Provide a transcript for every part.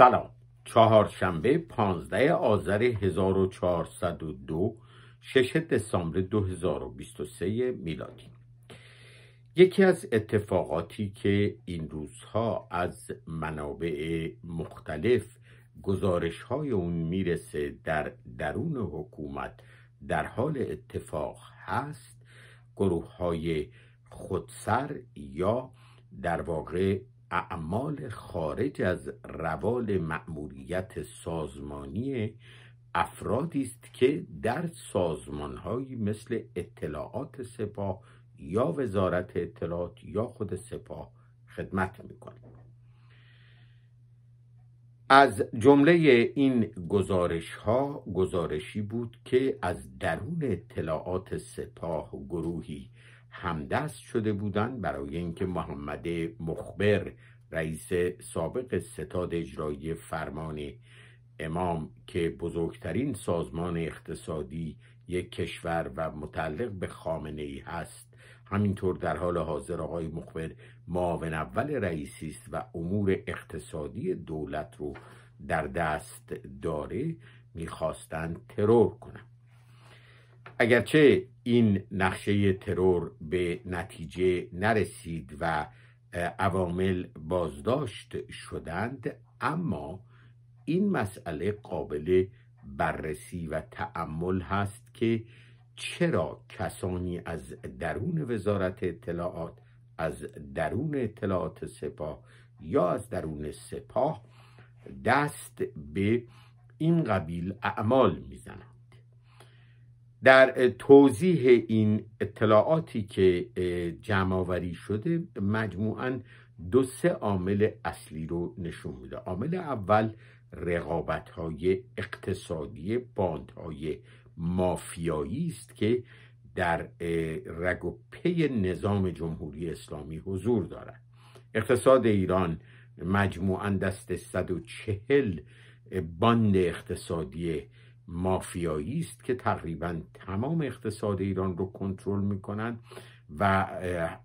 سلام چهارشنبه 15 آذر 1402 6 دسامبر 2023 میلادی یکی از اتفاقاتی که این روزها از منابع مختلف گزارش های اون میرسه در درون حکومت در حال اتفاق هست گروه های خودسر یا در واقع اعمال خارج از روال مأموریت سازمانی افرادی است که در سازمانهایی مثل اطلاعات سپاه یا وزارت اطلاعات یا خود سپاه خدمت میکنند از جمله این گزارش ها گزارشی بود که از درون اطلاعات سپاه گروهی همدست شده بودند برای اینکه محمد مخبر رئیس سابق ستاد اجرایی فرمان امام که بزرگترین سازمان اقتصادی یک کشور و متعلق به خامنه ای هست همینطور در حال حاضر آقای مخبر معاون اول رئیسی است و امور اقتصادی دولت رو در دست داره میخواستند ترور کنند اگرچه این نقشه ترور به نتیجه نرسید و عوامل بازداشت شدند اما این مسئله قابل بررسی و تأمل هست که چرا کسانی از درون وزارت اطلاعات از درون اطلاعات سپاه یا از درون سپاه دست به این قبیل اعمال میزنند در توضیح این اطلاعاتی که جمعآوری شده مجموعا دو سه عامل اصلی رو نشون میده عامل اول رقابت های اقتصادی باند های مافیایی است که در رگ و پی نظام جمهوری اسلامی حضور دارد اقتصاد ایران مجموعا دست 140 باند اقتصادی مافیایی است که تقریبا تمام اقتصاد ایران رو کنترل میکنند و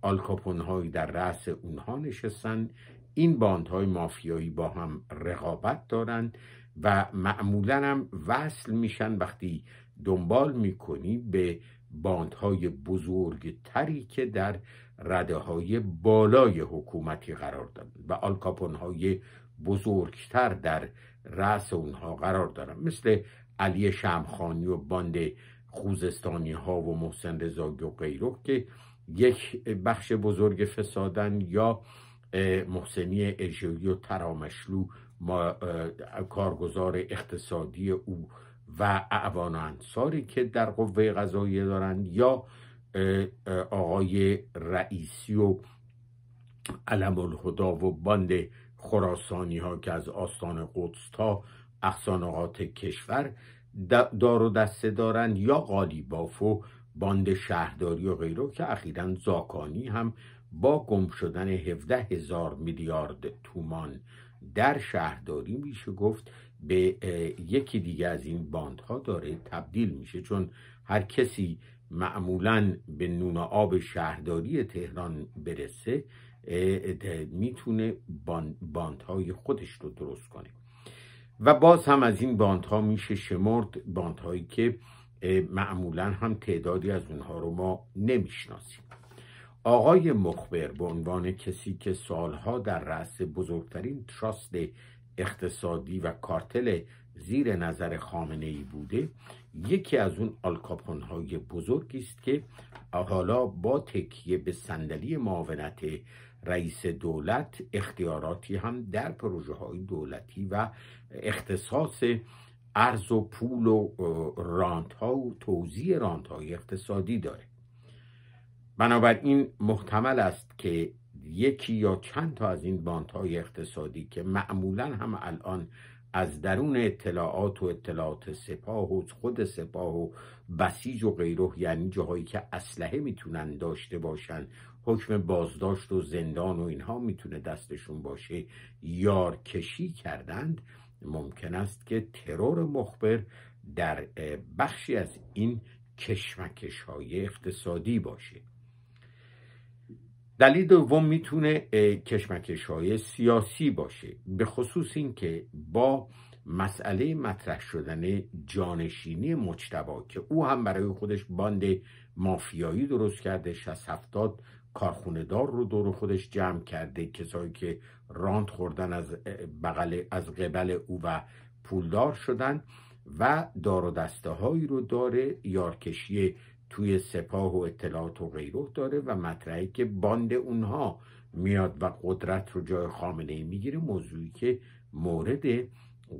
آلکاپون هایی در رأس اونها نشستن این باندهای مافیایی با هم رقابت دارند و معمولا هم وصل میشن وقتی دنبال میکنی به باندهای بزرگتری که در رده های بالای حکومتی قرار دارن و آلکاپون های بزرگتر در رأس اونها قرار دارن مثل علی شمخانی و باند خوزستانی ها و محسن رضا و غیره که یک بخش بزرگ فسادن یا محسنی ارجویی و ترامشلو ما، کارگزار اقتصادی او و اعوان انصاری که در قوه قضاییه دارند یا آقای رئیسی و علم الهدا و باند خراسانی ها که از آستان قدس تا اقصانقات کشور دار و دسته دارن یا باف و باند شهرداری و غیره که اخیرا زاکانی هم با گم شدن 17 هزار میلیارد تومان در شهرداری میشه گفت به یکی دیگه از این باندها داره تبدیل میشه چون هر کسی معمولا به نون آب شهرداری تهران برسه میتونه باندهای خودش رو درست کنه و باز هم از این باندها میشه شمرد باندهایی که معمولا هم تعدادی از اونها رو ما نمیشناسیم آقای مخبر به عنوان کسی که سالها در رأس بزرگترین تراست اقتصادی و کارتل زیر نظر خامنه ای بوده یکی از اون آلکاپون های بزرگی است که حالا با تکیه به صندلی معاونت رئیس دولت اختیاراتی هم در پروژه های دولتی و اختصاص ارز و پول و رانت ها و توزیع رانت های اقتصادی داره بنابراین محتمل است که یکی یا چند تا از این بانت های اقتصادی که معمولا هم الان از درون اطلاعات و اطلاعات سپاه و خود سپاه و بسیج و غیره یعنی جاهایی که اسلحه میتونن داشته باشن حکم بازداشت و زندان و اینها میتونه دستشون باشه یارکشی کردند ممکن است که ترور مخبر در بخشی از این کشمکش های اقتصادی باشه دلیل دوم میتونه کشمکش های سیاسی باشه به خصوص اینکه با مسئله مطرح شدن جانشینی مجتبا که او هم برای خودش باند مافیایی درست کرده 60 70 کارخونه دار رو دور خودش جمع کرده کسایی که رانت خوردن از, بغل، از قبل او و پولدار شدن و دار و دسته هایی رو داره یارکشی توی سپاه و اطلاعات و غیره داره و مطرحی که باند اونها میاد و قدرت رو جای خامنه میگیره موضوعی که مورد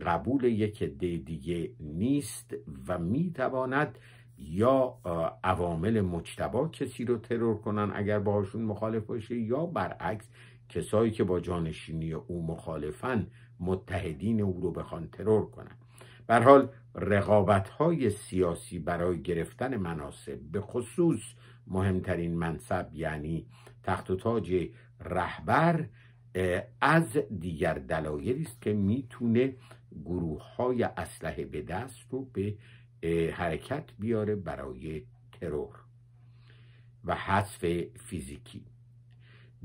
قبول یک عده دیگه نیست و میتواند یا عوامل مجتبا کسی رو ترور کنن اگر باهاشون مخالف باشه یا برعکس کسایی که با جانشینی او مخالفن متحدین او رو بخوان ترور کنن بر حال رقابت های سیاسی برای گرفتن مناسب به خصوص مهمترین منصب یعنی تخت و تاج رهبر از دیگر دلایلی است که میتونه گروه های اسلحه به دست رو به حرکت بیاره برای ترور و حذف فیزیکی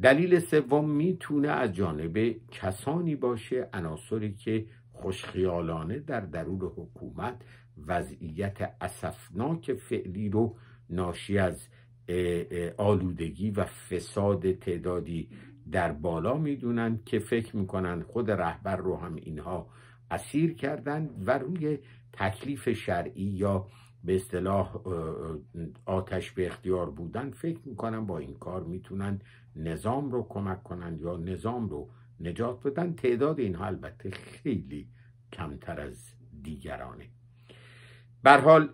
دلیل سوم میتونه از جانب کسانی باشه عناصری که خوشخیالانه در درون حکومت وضعیت اسفناک فعلی رو ناشی از آلودگی و فساد تعدادی در بالا میدونند که فکر میکنن خود رهبر رو هم اینها اسیر کردن و روی تکلیف شرعی یا به اصطلاح آتش به اختیار بودن فکر میکنن با این کار میتونن نظام رو کمک کنند یا نظام رو نجات بدن تعداد اینها البته خیلی کمتر از دیگرانه بر حال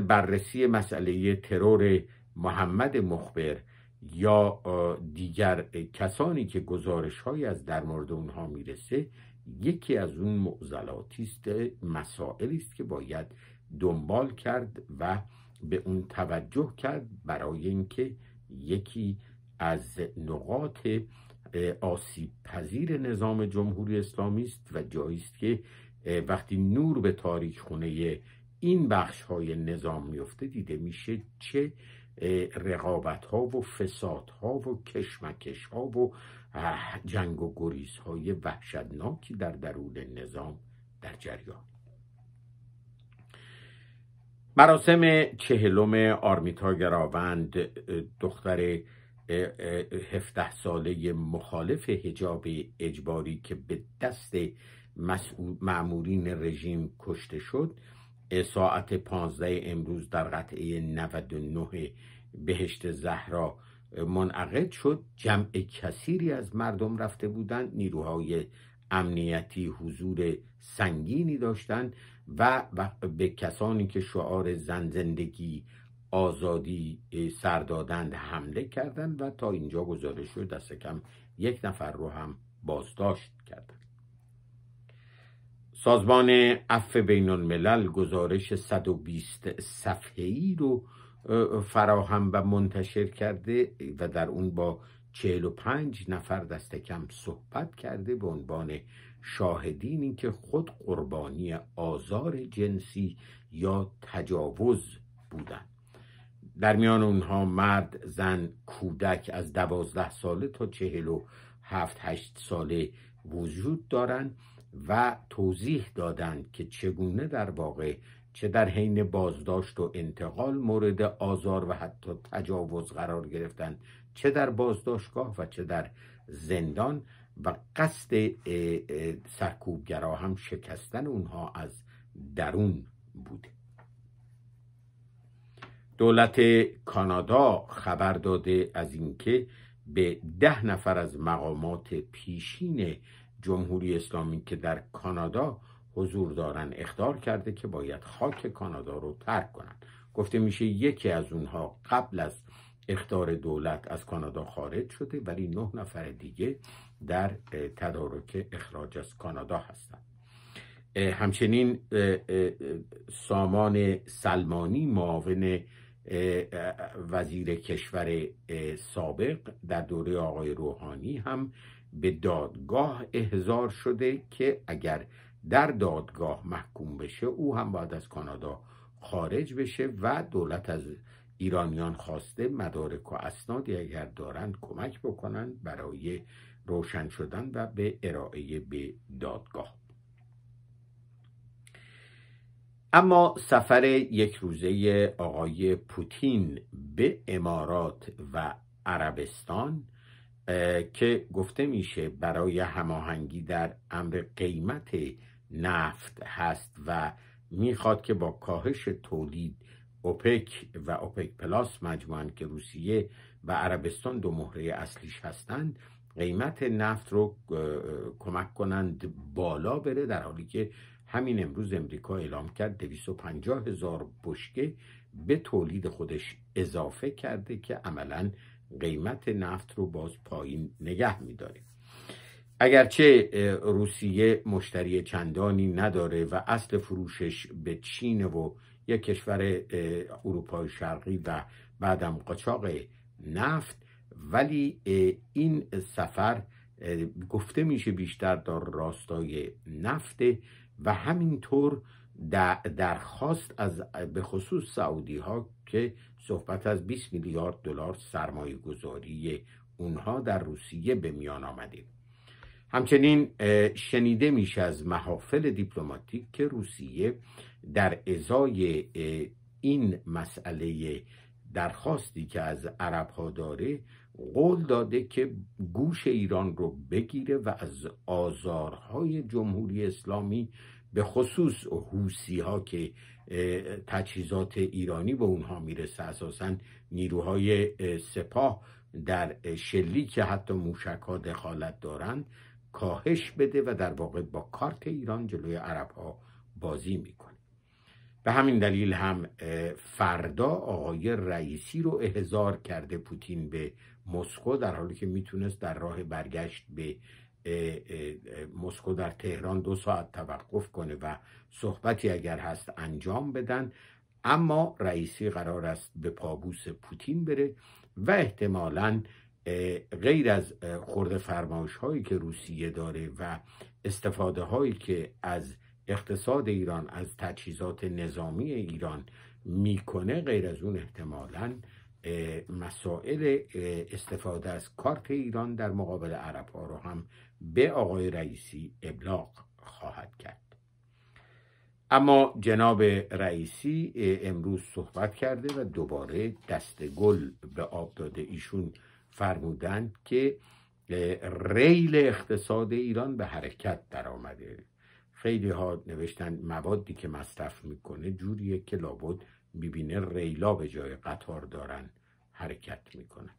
بررسی مسئله ترور محمد مخبر یا دیگر کسانی که گزارش های از در مورد اونها میرسه یکی از اون معضلاتی است مسائلی است که باید دنبال کرد و به اون توجه کرد برای اینکه یکی از نقاط آسیب پذیر نظام جمهوری اسلامی است و جایی است که وقتی نور به تاریک خونه این بخش های نظام میفته دیده میشه چه رقابت ها و فساد ها و کشمکش ها و جنگ و گریز های وحشتناکی در درون نظام در جریان مراسم چهلم آرمیتا گراوند دختر هفته ساله مخالف هجاب اجباری که به دست معمورین رژیم کشته شد ساعت پانزده امروز در قطعه 99 بهشت زهرا منعقد شد جمع کثیری از مردم رفته بودند نیروهای امنیتی حضور سنگینی داشتند و به کسانی که شعار زن زندگی آزادی سر دادند حمله کردند و تا اینجا گزارش شد دست کم یک نفر رو هم بازداشت کردند سازمان عفو بین الملل گزارش 120 صفحه‌ای رو فراهم و منتشر کرده و در اون با چهل و پنج نفر دست کم صحبت کرده به عنوان شاهدین که خود قربانی آزار جنسی یا تجاوز بودن در میان اونها مرد زن کودک از دوازده ساله تا چهل و هفت هشت ساله وجود دارند و توضیح دادند که چگونه در واقع چه در حین بازداشت و انتقال مورد آزار و حتی تجاوز قرار گرفتن چه در بازداشتگاه و چه در زندان و قصد سرکوبگرا هم شکستن اونها از درون بوده دولت کانادا خبر داده از اینکه به ده نفر از مقامات پیشین جمهوری اسلامی که در کانادا حضور دارن اختار کرده که باید خاک کانادا رو ترک کنن گفته میشه یکی از اونها قبل از اختار دولت از کانادا خارج شده ولی نه نفر دیگه در تدارک اخراج از کانادا هستند همچنین سامان سلمانی معاون وزیر کشور سابق در دوره آقای روحانی هم به دادگاه احضار شده که اگر در دادگاه محکوم بشه او هم باید از کانادا خارج بشه و دولت از ایرانیان خواسته مدارک و اسنادی اگر دارند کمک بکنند برای روشن شدن و به ارائه به دادگاه اما سفر یک روزه آقای پوتین به امارات و عربستان که گفته میشه برای هماهنگی در امر قیمت نفت هست و میخواد که با کاهش تولید اوپک و اوپک پلاس مجموعا که روسیه و عربستان دو مهره اصلیش هستند قیمت نفت رو کمک کنند بالا بره در حالی که همین امروز امریکا اعلام کرد 250 هزار بشکه به تولید خودش اضافه کرده که عملا قیمت نفت رو باز پایین نگه میداره اگرچه روسیه مشتری چندانی نداره و اصل فروشش به چین و یک کشور اروپای شرقی و بعدم قاچاق نفت ولی این سفر گفته میشه بیشتر در راستای نفته و همینطور درخواست از به خصوص سعودی ها که صحبت از 20 میلیارد دلار سرمایه گذاری اونها در روسیه به میان آمده همچنین شنیده میشه از محافل دیپلماتیک که روسیه در ازای این مسئله درخواستی که از عرب ها داره قول داده که گوش ایران رو بگیره و از آزارهای جمهوری اسلامی به خصوص حوسی ها که تجهیزات ایرانی به اونها میرسه اساسا نیروهای سپاه در شلی که حتی موشک ها دخالت دارند کاهش بده و در واقع با کارت ایران جلوی عرب ها بازی میکنه به همین دلیل هم فردا آقای رئیسی رو احضار کرده پوتین به مسکو در حالی که میتونست در راه برگشت به مسکو در تهران دو ساعت توقف کنه و صحبتی اگر هست انجام بدن اما رئیسی قرار است به پابوس پوتین بره و احتمالاً غیر از خورده فرمایش هایی که روسیه داره و استفاده هایی که از اقتصاد ایران از تجهیزات نظامی ایران میکنه غیر از اون احتمالا مسائل استفاده از کارت ایران در مقابل عرب ها رو هم به آقای رئیسی ابلاغ خواهد کرد اما جناب رئیسی امروز صحبت کرده و دوباره دست گل به آب داده ایشون فرمودند که ریل اقتصاد ایران به حرکت درآمده خیلی ها نوشتن موادی که مصرف میکنه جوریه که لابد میبینه ریلا به جای قطار دارن حرکت میکنن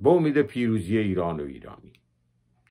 با امید پیروزی ایران و ایرانی